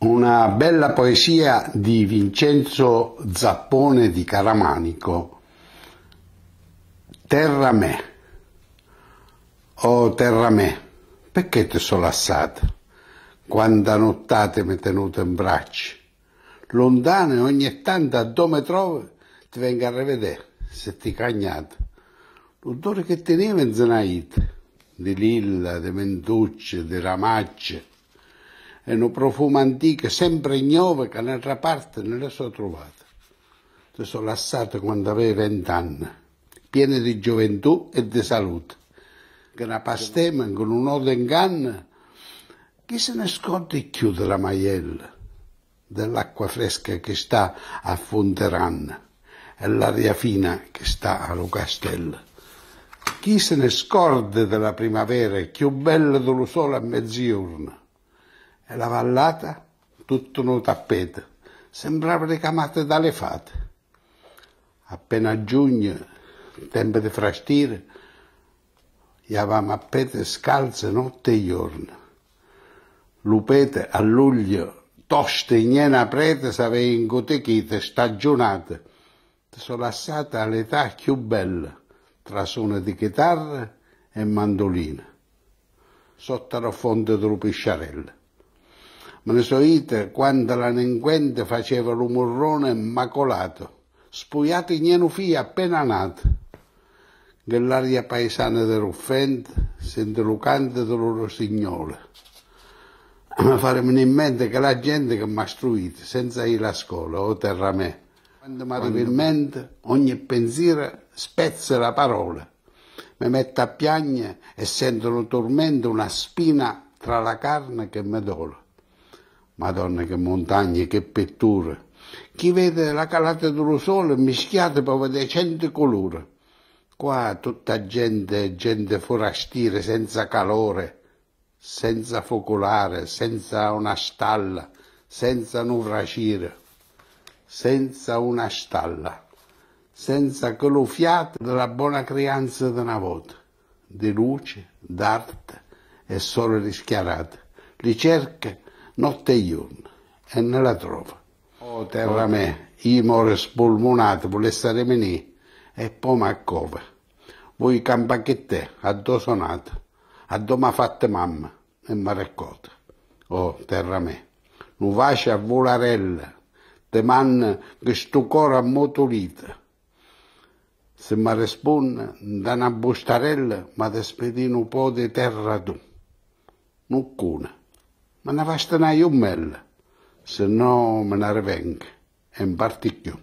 una bella poesia di Vincenzo Zappone di Caramanico. Terra me, oh terra me, perché ti sono lassata? Quanta nottate mi tenuto in braccio. Lontane ogni tanto a dove trovo ti vengo a rivedere se ti cagnate. L'odore che teneva in Zenaite, di lilla, di mentucce, di ramacce, un profumo antico, sempre ignove, che nella parte non le sono trovate. Le sono lasciate quando avevo vent'anni, piene di gioventù e di salute. Che una pastema con un odo in canna, chi se ne scorda più della maiella, dell'acqua fresca che sta a Fonteranna e l'aria fina che sta a Castello. Chi se ne scorda della primavera, più bella dello sole a mezz'iorno? e la vallata tutto un tappeto, sembrava ricamata dalle fate. Appena giugno, tempo di frastire, avevamo a pete scalze notte e giorno. Lupete a luglio, toste in iena prete, s'aveva ingotechite, stagionate, solassate all'età più bella, tra suono di chitarra e mandolina, sotto la fonte delle pisciarelle. Me ne so ite quando la linguente faceva l'umorrone immacolato, spugliato in ieno figlio appena nato, che l'aria paesana dell'offente sente lucante del loro signore. Ma faremo in mente che la gente che mi ha istruito senza ir a scuola o terra me, quando mi arriva mente ogni pensiero spezza la parola, mi metto a piagne e sento lo tormento una spina tra la carne che mi dola. Madonna che montagne, che pitture. Chi vede la calata dello sole mischiata può vedere cento colori. Qua tutta gente, gente forastire, senza calore, senza focolare, senza una stalla, senza nuvracire, senza una stalla, senza quello fiato della buona crianza di una volta, di luce, d'arte e sole rischiarate. Li cerca notte e giorno e non la trova. Oh terra me, io muore spolmonato, vuole stare menì e poi mi accova. Voi campacchette, addo sonata, addo mi ha fatto mamma e mi raccolta. Oh terra me, non faccia volarella, te man questo sto cuore ammotolito. Se mi risponde da una bustarella, ma ti spedino un po' di terra tu. Non cuna. Ma ne va a stenare io mella, se no me ne revengo, e un particchio.